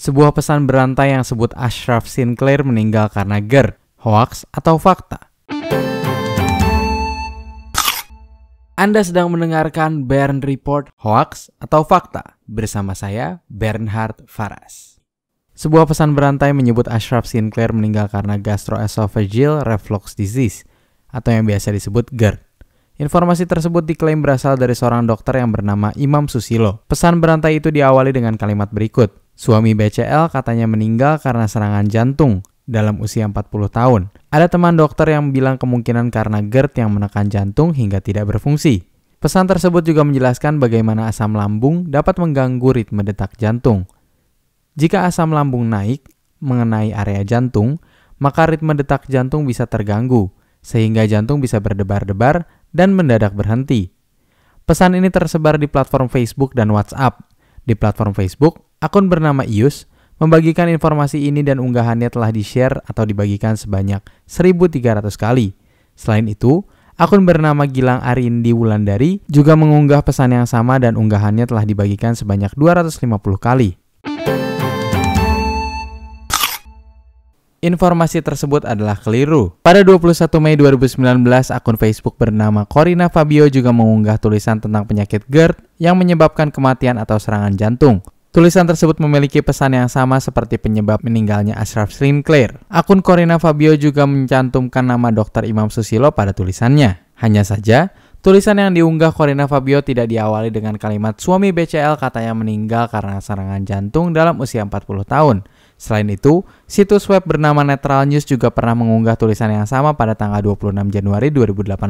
Sebuah pesan berantai yang sebut Ashraf Sinclair meninggal karena GER, Hoax atau fakta. Anda sedang mendengarkan Bern Report Hoax atau Fakta bersama saya Bernhard Faras. Sebuah pesan berantai menyebut Ashraf Sinclair meninggal karena gastroesophageal reflux disease atau yang biasa disebut GERD. Informasi tersebut diklaim berasal dari seorang dokter yang bernama Imam Susilo. Pesan berantai itu diawali dengan kalimat berikut. Suami BCL katanya meninggal karena serangan jantung dalam usia 40 tahun. Ada teman dokter yang bilang kemungkinan karena GERD yang menekan jantung hingga tidak berfungsi. Pesan tersebut juga menjelaskan bagaimana asam lambung dapat mengganggu ritme detak jantung. Jika asam lambung naik mengenai area jantung, maka ritme detak jantung bisa terganggu, sehingga jantung bisa berdebar-debar dan mendadak berhenti. Pesan ini tersebar di platform Facebook dan WhatsApp. Di platform Facebook, Akun bernama Ius membagikan informasi ini dan unggahannya telah di-share atau dibagikan sebanyak 1.300 kali. Selain itu, akun bernama Gilang Arindi Wulandari juga mengunggah pesan yang sama dan unggahannya telah dibagikan sebanyak 250 kali. Informasi tersebut adalah keliru. Pada 21 Mei 2019, akun Facebook bernama Corina Fabio juga mengunggah tulisan tentang penyakit GERD yang menyebabkan kematian atau serangan jantung. Tulisan tersebut memiliki pesan yang sama seperti penyebab meninggalnya Ashraf Sinclair. Akun Corina Fabio juga mencantumkan nama Dokter Imam Susilo pada tulisannya. Hanya saja, tulisan yang diunggah Corina Fabio tidak diawali dengan kalimat suami BCL katanya meninggal karena serangan jantung dalam usia 40 tahun. Selain itu, situs web bernama Netral News juga pernah mengunggah tulisan yang sama pada tanggal 26 Januari 2018.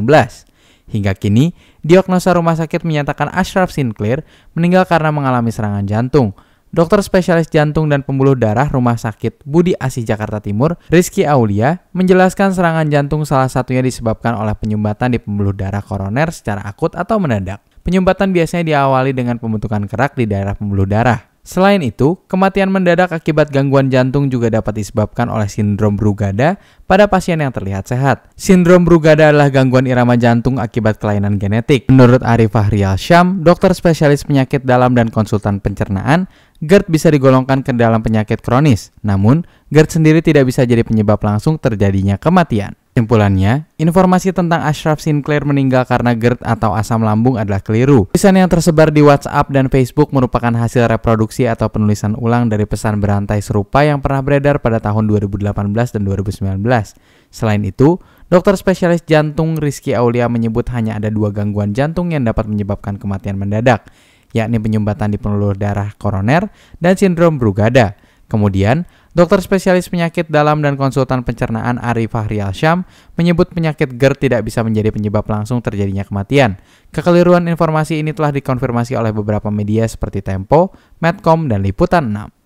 Hingga kini, diagnosa rumah sakit menyatakan Ashraf Sinclair meninggal karena mengalami serangan jantung. Dokter spesialis jantung dan pembuluh darah Rumah Sakit Budi Asih Jakarta Timur, Rizky Aulia, menjelaskan serangan jantung salah satunya disebabkan oleh penyumbatan di pembuluh darah koroner secara akut atau mendadak. Penyumbatan biasanya diawali dengan pembentukan kerak di daerah pembuluh darah. Selain itu, kematian mendadak akibat gangguan jantung juga dapat disebabkan oleh sindrom Brugada pada pasien yang terlihat sehat. Sindrom Brugada adalah gangguan irama jantung akibat kelainan genetik. Menurut Arifah Rial Syam, dokter spesialis penyakit dalam dan konsultan pencernaan, GERD bisa digolongkan ke dalam penyakit kronis. Namun, GERD sendiri tidak bisa jadi penyebab langsung terjadinya kematian. Kesimpulannya, informasi tentang Ashraf Sinclair meninggal karena GERD atau asam lambung adalah keliru. Tulisan yang tersebar di WhatsApp dan Facebook merupakan hasil reproduksi atau penulisan ulang dari pesan berantai serupa yang pernah beredar pada tahun 2018 dan 2019. Selain itu, dokter spesialis jantung Rizky Aulia menyebut hanya ada dua gangguan jantung yang dapat menyebabkan kematian mendadak, yakni penyumbatan di peluruh darah koroner dan sindrom Brugada. Kemudian, Dokter spesialis penyakit dalam dan konsultan pencernaan Ari Fahri Alsyam menyebut penyakit GERD tidak bisa menjadi penyebab langsung terjadinya kematian. Kekeliruan informasi ini telah dikonfirmasi oleh beberapa media seperti Tempo, Medcom, dan Liputan 6.